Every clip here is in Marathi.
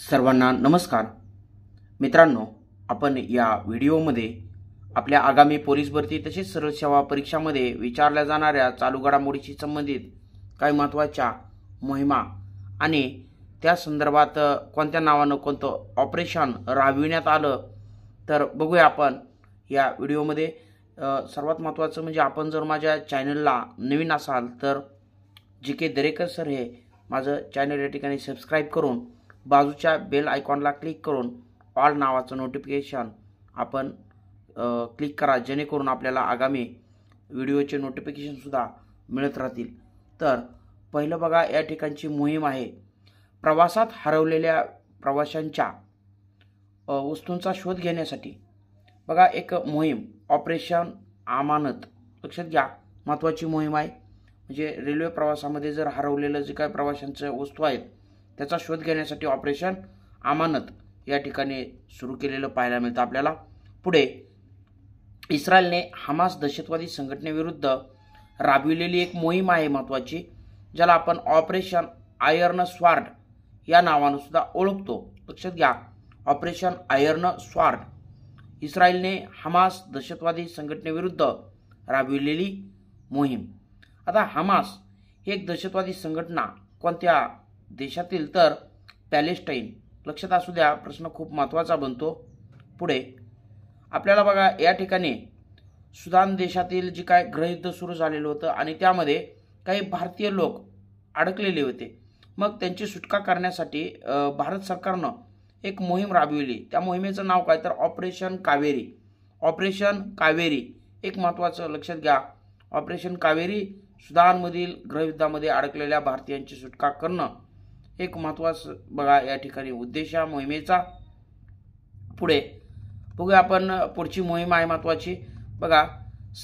सर्वांना नमस्कार मित्रांनो आपण या व्हिडिओमध्ये आपल्या आगामी पोलीस भरती तसेच सरळ सेवा परीक्षामध्ये विचारल्या जाणाऱ्या चालू घडामोडीशी संबंधित काही महत्त्वाच्या मोहिमा आणि त्या संदर्भात कोणत्या नावानं कोणतं ऑपरेशन राबविण्यात आलं तर बघूया आपण या व्हिडिओमध्ये सर्वात महत्त्वाचं म्हणजे आपण जर माझ्या चॅनलला नवीन असाल तर जे के दरेकर सर हे माझं चॅनल या ठिकाणी सबस्क्राईब करून बाजूच्या बेल आयकॉनला क्लिक करून ऑल नावाचं नोटिफिकेशन आपण क्लिक करा जेणेकरून आपल्याला आगामी व्हिडिओचे नोटिफिकेशनसुद्धा मिळत राहतील तर पहिलं बघा या ठिकाणची मोहीम आहे प्रवासात हरवलेल्या प्रवाशांच्या वस्तूंचा शोध घेण्यासाठी बघा एक मोहीम ऑपरेशन आमानत लक्षात घ्या महत्त्वाची मोहीम आहे म्हणजे रेल्वे प्रवासामध्ये जर हरवलेलं जे काही प्रवाशांच्या वस्तू आहेत त्याचा शोध घेण्यासाठी ऑपरेशन अमानत या ठिकाणी सुरू केलेलं पाहायला मिळतं आपल्याला पुढे इस्रायलने हमास दहशतवादी संघटनेविरुद्ध राबविलेली एक मोहीम आहे महत्त्वाची ज्याला आपण ऑपरेशन आयर्न स्वार्ड या नावानं सुद्धा ओळखतो लक्षात घ्या ऑपरेशन आयर्न स्वार्ड इस्रायलने हमास दहशतवादी संघटनेविरुद्ध राबविलेली मोहीम आता हमास ही एक दहशतवादी संघटना कोणत्या देशातील तर पॅलेस्टाईन लक्षात असू द्या प्रश्न खूप महत्त्वाचा बनतो पुढे आपल्याला बघा या ठिकाणी सुदान देशातील जे काय ग्रहयुद्ध सुरू झालेलं होतं आणि त्यामध्ये काही भारतीय लोक अडकलेले होते मग त्यांची सुटका करण्यासाठी भारत सरकारनं एक मोहीम राबविली त्या मोहिमेचं नाव काय तर ऑपरेशन कावेरी ऑपरेशन कावेरी एक महत्त्वाचं लक्षात घ्या ऑपरेशन कावेरी सुदानमधील ग्रहयुद्धामध्ये अडकलेल्या भारतीयांची सुटका करणं एक महत्त्वाचं बघा या ठिकाणी उद्देश या मोहिमेचा पुढे बघूया आपण पुढची मोहीम आहे महत्त्वाची बघा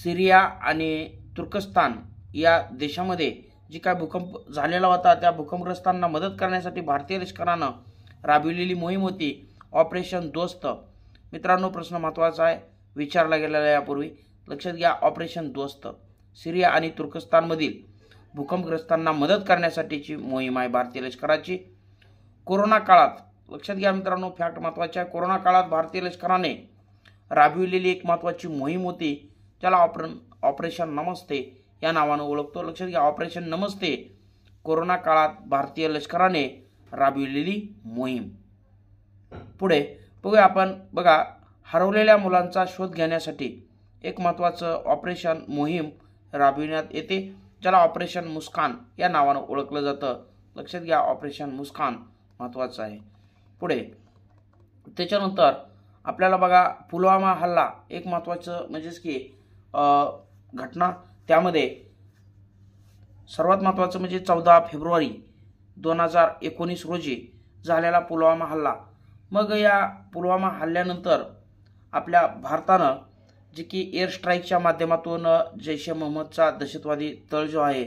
सिरिया आणि तुर्कस्तान या देशामध्ये जी काय भूकंप झालेला होता त्या भूकंपग्रस्तांना मदत करण्यासाठी भारतीय लष्करानं राबविलेली मोहीम होती ऑपरेशन दोस्त मित्रांनो प्रश्न महत्त्वाचा आहे विचारला गेलेला यापूर्वी लक्षात घ्या ऑपरेशन दोस्त सिरिया आणि तुर्कस्तानमधील भूकंपग्रस्तांना मदत करण्यासाठीची मोहीम आहे भारतीय लष्कराची कोरोना काळात लक्षात घ्या मित्रांनो फॅक्ट महत्वाच्या आहे कोरोना काळात भारतीय लष्कराने राबविलेली एक महत्त्वाची मोहीम होती ज्याला ऑपरेन ऑपरेशन नमस्ते या नावानं ओळखतो लक्षात घ्या ऑपरेशन नमस्ते कोरोना काळात भारतीय लष्कराने राबविलेली मोहीम पुढे बघूया आपण बघा हरवलेल्या मुलांचा शोध घेण्यासाठी एक महत्त्वाचं ऑपरेशन मोहीम राबविण्यात येते ज्याला ऑपरेशन मुस्कान या नावानं ओळखलं जातं लक्षात घ्या ऑपरेशन मुस्कान महत्त्वाचं आहे पुढे त्याच्यानंतर आपल्याला बघा पुलवामा हल्ला एक महत्त्वाचं म्हणजेच की घटना त्यामध्ये सर्वात महत्त्वाचं म्हणजे चौदा फेब्रुवारी दोन हजार एकोणीस रोजी झालेला पुलवामा हल्ला मग या पुलवामा हल्ल्यानंतर आपल्या भारतानं जे की एअर स्ट्राईकच्या माध्यमातून जैश ए मोहम्मदचा दहशतवादी तळ जो आहे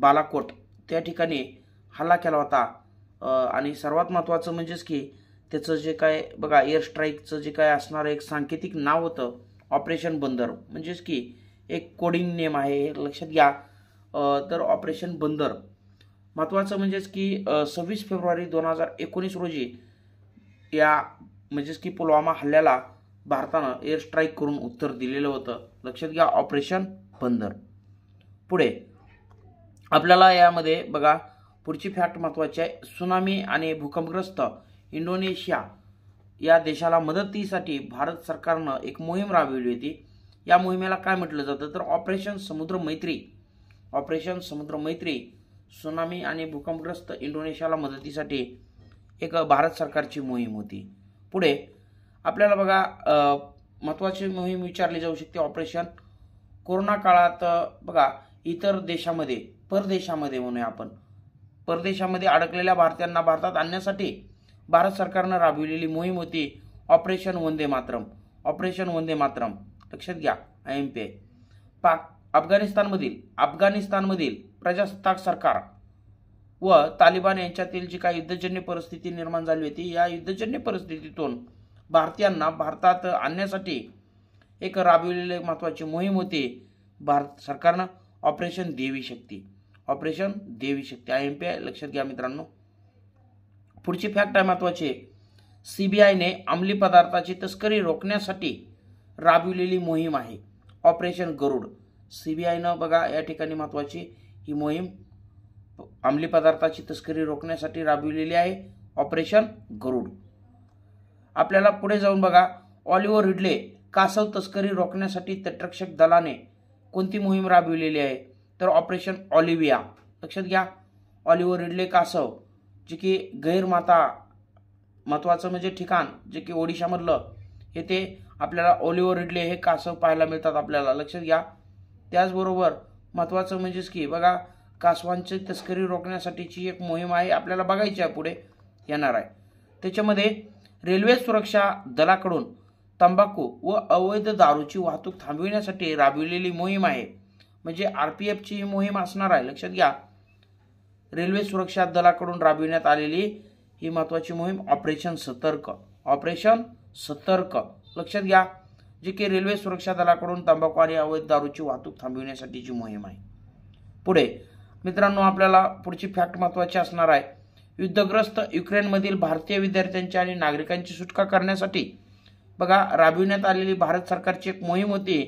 बालाकोट त्या ठिकाणी हल्ला केला होता आणि सर्वात महत्त्वाचं म्हणजेच की त्याचं जे काय बघा एअर स्ट्राईकचं जे काय असणारं एक सांकेतिक नाव होतं ऑपरेशन बंदर म्हणजेच की एक कोडिंग नेम आहे हे लक्षात घ्या तर ऑपरेशन बंदर महत्त्वाचं म्हणजेच की सव्वीस फेब्रुवारी दोन हजार एकोणीस रोजी या म्हणजेच की पुलवामा हल्ल्याला भारतानं एअर स्ट्राईक करून उत्तर दिलेलं होतं लक्षात घ्या ऑपरेशन बंदर पुढे आपल्याला यामध्ये बघा पुढची फॅक्ट महत्त्वाची आहे सुनामी आणि भूकंपग्रस्त इंडोनेशिया या देशाला मदतीसाठी भारत सरकारनं एक मोहीम राबवली होती या मोहिमेला काय म्हटलं जातं तर ऑपरेशन समुद्र मैत्री ऑपरेशन समुद्र मैत्री सुनामी आणि भूकंपग्रस्त इंडोनेशियाला मदतीसाठी एक भारत सरकारची मोहीम होती पुढे आपल्याला बघा महत्त्वाची मोहीम विचारली जाऊ शकते ऑपरेशन कोरोना काळात बघा इतर देशामध्ये परदेशामध्ये म्हणूया आपण परदेशामध्ये अडकलेल्या भारतीयांना भारतात आणण्यासाठी भारत सरकारनं राबविलेली मोहीम होती ऑपरेशन वंदे मातरम ऑपरेशन वंदे मातरम लक्षात घ्या आय एम पी आय पाक अफगाणिस्तानमधील अफगाणिस्तानमधील प्रजासत्ताक सरकार व तालिबान यांच्यातील जी काही युद्धजन्य परिस्थिती निर्माण झाली होती या युद्धजन्य परिस्थितीतून भारतीयांना भारतात आणण्यासाठी एक राबविलेली महत्त्वाची मोहीम होती भारत सरकारनं operation Devi Shakti operation Devi Shakti I M P I लक्षात घ्या मित्रांनो पुढची फॅक्ट आहे महत्त्वाची सी बी आयने अंमली पदार्थाची तस्करी रोखण्यासाठी राबविलेली मोहीम आहे ऑपरेशन गरुड सी बी आयनं बघा या ठिकाणी महत्त्वाची ही मोहीम अंमली पदार्थाची तस्करी रोखण्यासाठी राबविलेली आहे ऑपरेशन गरुड आपल्याला पुढे जाऊन बघा ऑलिव्हर रिडले कासव तस्करी रोखण्यासाठी तटरक्षक दलाने कोणती मोहीम राबविलेली आहे तर ऑपरेशन ऑलिव्हिया लक्षात घ्या ऑलिव्हर रिडले कासव जे की गैरमाता महत्त्वाचं म्हणजे ठिकाण जे की ओडिशामधलं हे ते आपल्याला ऑलिव्हर रिडले हे कासव पाहायला मिळतात आपल्याला लक्षात घ्या त्याचबरोबर महत्वाचं म्हणजेच की बघा कासवांची तस्करी रोखण्यासाठीची एक मोहीम आहे आपल्याला बघायची आहे पुढे येणार आहे त्याच्यामध्ये रेल्वे सुरक्षा दलाकडून तंबाखू व अवैध दारूची वाहतूक थांबविण्यासाठी राबविलेली मोहीम आहे म्हणजे आर पी एफची ही मोहीम असणार आहे लक्षात घ्या रेल्वे सुरक्षा दलाकडून राबविण्यात आलेली ही महत्वाची मोहीम ऑपरेशन सतर्क ऑपरेशन सतर्क लक्षात घ्या जे की रेल्वे सुरक्षा दलाकडून तंबाखू आणि अवैध दारूची वाहतूक जी मोहीम आहे पुढे मित्रांनो आपल्याला पुढची फॅक्ट महत्वाची असणार आहे युद्धग्रस्त युक्रेनमधील भारतीय विद्यार्थ्यांची आणि नागरिकांची सुटका करण्यासाठी बघा राबविण्यात आलेली भारत सरकारची एक मोहीम होती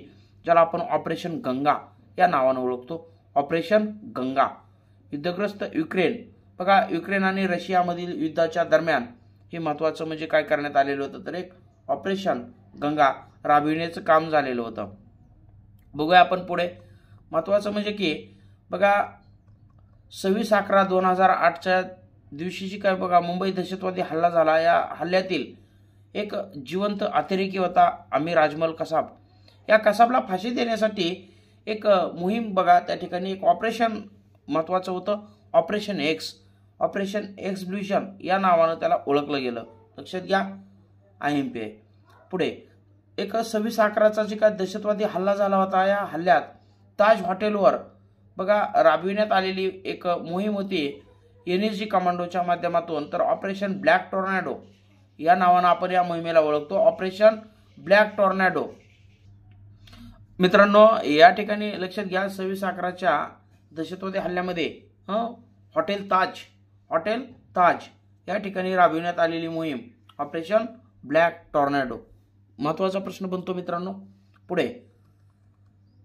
ज्याला आपण ऑपरेशन गंगा या नावानं ओळखतो ऑपरेशन गंगा युद्धग्रस्त युक्रेन बघा युक्रेन आणि रशियामधील युद्धाच्या दरम्यान हे महत्वाचं म्हणजे काय करण्यात आलेलं होतं तर एक ऑपरेशन गंगा राबविण्याचं काम झालेलं होतं बघूया आपण पुढे महत्वाचं म्हणजे की बघा सव्वीस अकरा दोन हजार आठच्या दिवशीची काय बघा मुंबई दहशतवादी हल्ला झाला या हल्ल्यातील एक जिवंत अतिरेकी होता आम्ही राजमल कसाब या कसाबला फाशी देण्यासाठी एक मोहीम बघा त्या ठिकाणी एक ऑपरेशन महत्त्वाचं होतं ऑपरेशन एक्स ऑपरेशन एक्स ब्ल्युशन या नावानं त्याला ओळखलं गेलं लक्षात घ्या आय एम पी आय पुढे एक सव्वीस अकराचा जे काय दहशतवादी हल्ला झाला होता या हल्ल्यात ताज हॉटेलवर बघा राबविण्यात आलेली एक मोहीम होती एन एस जी कमांडोच्या माध्यमातून तर ऑपरेशन ब्लॅक टॉर्नॅडो या नावानं आपण या मोहिमेला ओळखतो ऑपरेशन ब्लॅक टॉर्नॅडो मित्रांनो या ठिकाणी लक्षात घ्या सव्वीस अकराच्या दहशतवादी हल्ल्यामध्ये हॉटेल ताज हॉटेल ताज या ठिकाणी राबविण्यात आलेली मोहीम ऑपरेशन ब्लॅक टॉर्नॅडो महत्त्वाचा प्रश्न बनतो मित्रांनो पुढे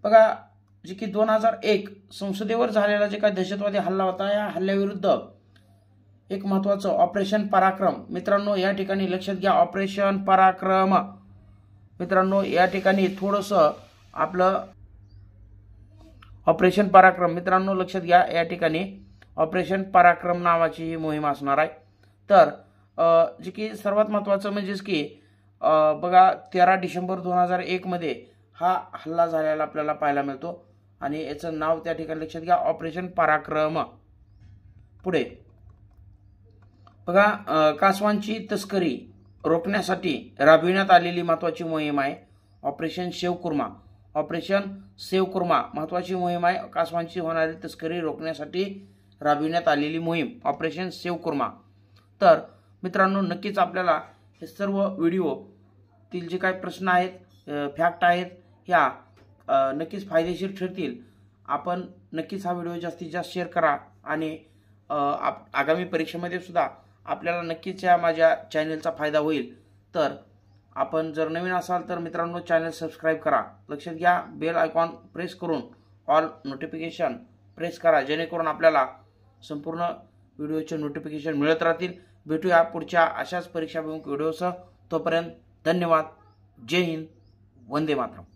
बघा जे की दोन हजार एक संसदेवर झालेला जे काही दहशतवादी हल्ला होता या हल्ल्याविरुद्ध एक महत्वाचं ऑपरेशन पराक्रम मित्रांनो या ठिकाणी लक्षात घ्या ऑपरेशन पराक्रम मित्रांनो या ठिकाणी थोडंसं आपलं ऑपरेशन पराक्रम मित्रांनो लक्षात घ्या या ठिकाणी ऑपरेशन पराक्रम नावाची ही मोहीम असणार आहे तर जे की सर्वात महत्त्वाचं म्हणजेच की बघा तेरा डिसेंबर दोन हजार एकमध्ये हा हल्ला झालेला आपल्याला पाहायला मिळतो आणि याचं नाव त्या ठिकाणी लक्षात घ्या ऑपरेशन पराक्रम पुढे बघा कासवांची तस्करी रोखण्यासाठी राबविण्यात आलेली महत्वाची मोहीम आहे ऑपरेशन शेवकुर्मा ऑपरेशन सेवकुर्मा महत्त्वाची मोहीम आहे कासवांची होणारी तस्करी रोखण्यासाठी राबविण्यात आलेली मोहीम ऑपरेशन सेव सेवकुर्मा तर मित्रांनो नक्कीच आपल्याला हे सर्व व्हिडिओतील जे काही प्रश्न आहेत फॅक्ट आहेत ह्या नक्कीच फायदेशीर ठरतील आपण नक्कीच हा व्हिडिओ जास्तीत जास्त शेअर करा आणि आगामी परीक्षेमध्ये सुद्धा आपल्याला नक्कीच या माझ्या चॅनलचा फायदा होईल तर आपण जर नवीन असाल तर मित्रांनो चॅनल सबस्क्राईब करा लक्षात घ्या बेल आयकॉन प्रेस करून ऑल नोटिफिकेशन प्रेस करा जेणेकरून आपल्याला संपूर्ण व्हिडिओचे नोटिफिकेशन मिळत राहतील भेटूया पुढच्या अशाच परीक्षाभिमुख व्हिडिओसह तोपर्यंत धन्यवाद जय हिंद वंदे मातरम